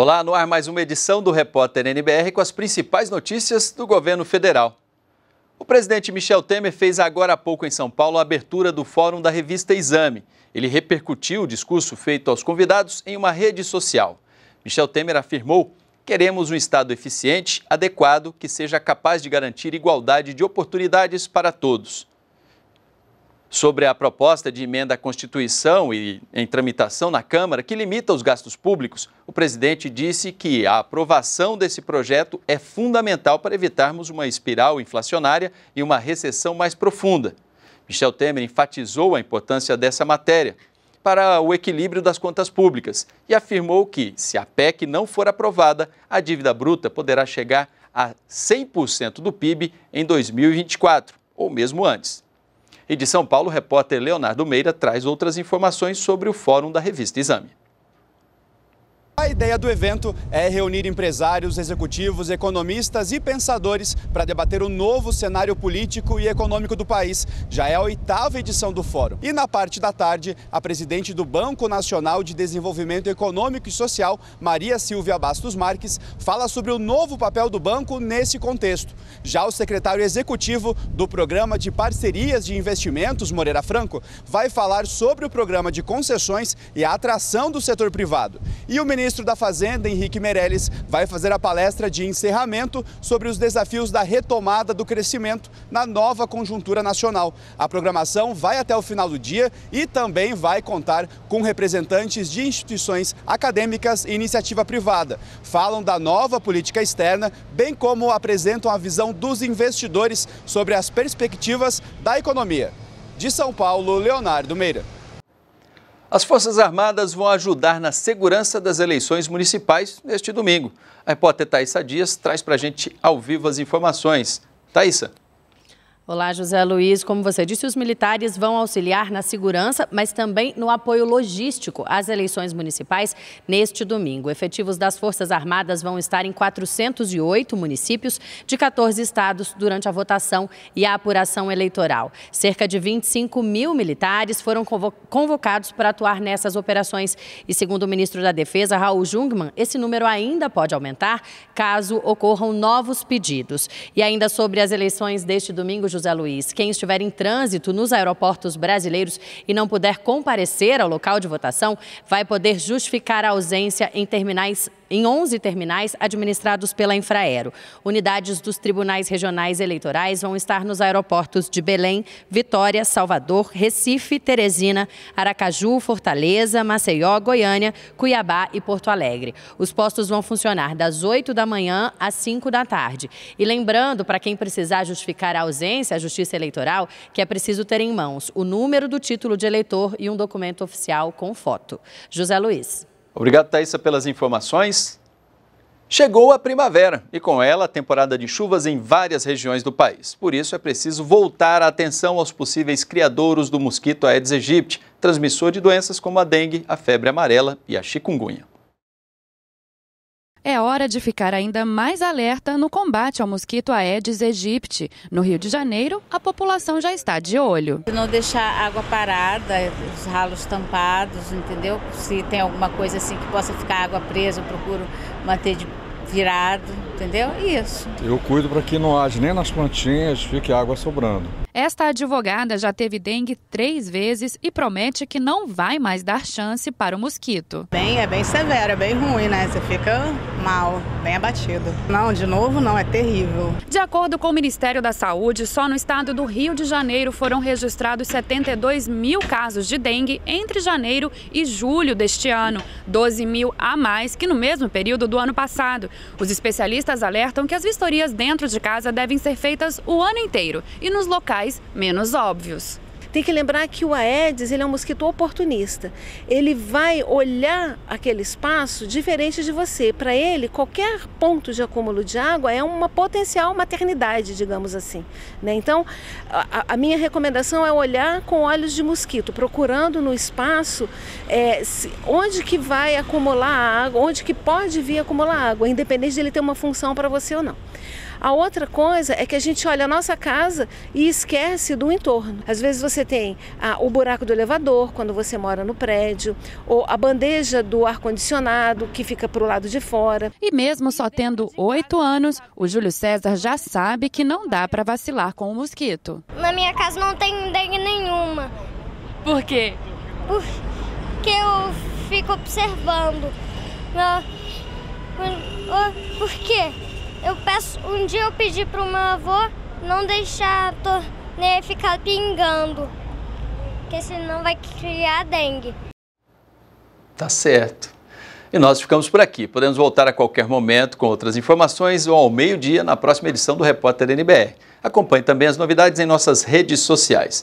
Olá, no ar mais uma edição do Repórter NBR com as principais notícias do governo federal. O presidente Michel Temer fez agora há pouco em São Paulo a abertura do fórum da revista Exame. Ele repercutiu o discurso feito aos convidados em uma rede social. Michel Temer afirmou: queremos um Estado eficiente, adequado, que seja capaz de garantir igualdade de oportunidades para todos sobre a proposta de emenda à Constituição e em tramitação na Câmara que limita os gastos públicos, o presidente disse que a aprovação desse projeto é fundamental para evitarmos uma espiral inflacionária e uma recessão mais profunda. Michel Temer enfatizou a importância dessa matéria para o equilíbrio das contas públicas e afirmou que, se a PEC não for aprovada, a dívida bruta poderá chegar a 100% do PIB em 2024 ou mesmo antes. E de São Paulo, o repórter Leonardo Meira traz outras informações sobre o fórum da revista Exame. A ideia do evento é reunir empresários, executivos, economistas e pensadores para debater o novo cenário político e econômico do país. Já é a oitava edição do fórum. E na parte da tarde, a presidente do Banco Nacional de Desenvolvimento Econômico e Social, Maria Silvia Bastos Marques, fala sobre o novo papel do banco nesse contexto. Já o secretário executivo do Programa de Parcerias de Investimentos, Moreira Franco, vai falar sobre o programa de concessões e a atração do setor privado. E o ministro ministro da Fazenda, Henrique Meirelles, vai fazer a palestra de encerramento sobre os desafios da retomada do crescimento na nova conjuntura nacional. A programação vai até o final do dia e também vai contar com representantes de instituições acadêmicas e iniciativa privada. Falam da nova política externa, bem como apresentam a visão dos investidores sobre as perspectivas da economia. De São Paulo, Leonardo Meira. As Forças Armadas vão ajudar na segurança das eleições municipais neste domingo. A repórter Thaisa Dias traz para a gente ao vivo as informações. Thaisa. Olá, José Luiz. Como você disse, os militares vão auxiliar na segurança, mas também no apoio logístico às eleições municipais neste domingo. Efetivos das Forças Armadas vão estar em 408 municípios de 14 estados durante a votação e a apuração eleitoral. Cerca de 25 mil militares foram convocados para atuar nessas operações. E segundo o ministro da Defesa, Raul Jungmann, esse número ainda pode aumentar caso ocorram novos pedidos. E ainda sobre as eleições deste domingo, José Luiz. Quem estiver em trânsito nos aeroportos brasileiros e não puder comparecer ao local de votação, vai poder justificar a ausência em terminais em 11 terminais administrados pela Infraero. Unidades dos tribunais regionais eleitorais vão estar nos aeroportos de Belém, Vitória, Salvador, Recife, Teresina, Aracaju, Fortaleza, Maceió, Goiânia, Cuiabá e Porto Alegre. Os postos vão funcionar das 8 da manhã às 5 da tarde. E lembrando, para quem precisar justificar a ausência à Justiça Eleitoral, que é preciso ter em mãos o número do título de eleitor e um documento oficial com foto. José Luiz. Obrigado, Thaisa, pelas informações. Chegou a primavera e com ela a temporada de chuvas em várias regiões do país. Por isso é preciso voltar a atenção aos possíveis criadouros do mosquito Aedes aegypti, transmissor de doenças como a dengue, a febre amarela e a chikungunya. É hora de ficar ainda mais alerta no combate ao mosquito Aedes aegypti. No Rio de Janeiro, a população já está de olho. Não deixar água parada, os ralos tampados, entendeu? Se tem alguma coisa assim que possa ficar água presa, eu procuro manter de virado, entendeu? Isso. Eu cuido para que não haja nem nas plantinhas, fique água sobrando. Esta advogada já teve dengue três vezes e promete que não vai mais dar chance para o mosquito. Bem, é bem severo, é bem ruim, né? Você fica mal, bem abatido. Não, de novo não, é terrível. De acordo com o Ministério da Saúde, só no estado do Rio de Janeiro foram registrados 72 mil casos de dengue entre janeiro e julho deste ano, 12 mil a mais que no mesmo período do ano passado. Os especialistas alertam que as vistorias dentro de casa devem ser feitas o ano inteiro e nos locais menos óbvios. Tem que lembrar que o Aedes ele é um mosquito oportunista. Ele vai olhar aquele espaço diferente de você. Para ele, qualquer ponto de acúmulo de água é uma potencial maternidade, digamos assim. Né? Então, a, a, minha recomendação é olhar com olhos de mosquito, procurando no espaço é, se, onde que vai acumular água, onde que pode vir acumular água, independente de ele ter uma função para você ou não. A outra coisa é que a gente olha a nossa casa e esquece do entorno. Às vezes você tem ah, o buraco do elevador quando você mora no prédio, ou a bandeja do ar-condicionado que fica para o lado de fora. E mesmo só tendo oito anos, o Júlio César já sabe que não dá para vacilar com o mosquito. Na minha casa não tem dengue nenhuma. Por quê? Porque eu fico observando. Por quê? Eu peço, um dia eu pedi para o meu avô não deixar a torneira ficar pingando, porque senão vai criar dengue. Tá certo. E nós ficamos por aqui. Podemos voltar a qualquer momento com outras informações ou ao meio-dia na próxima edição do Repórter NBR. Acompanhe também as novidades em nossas redes sociais.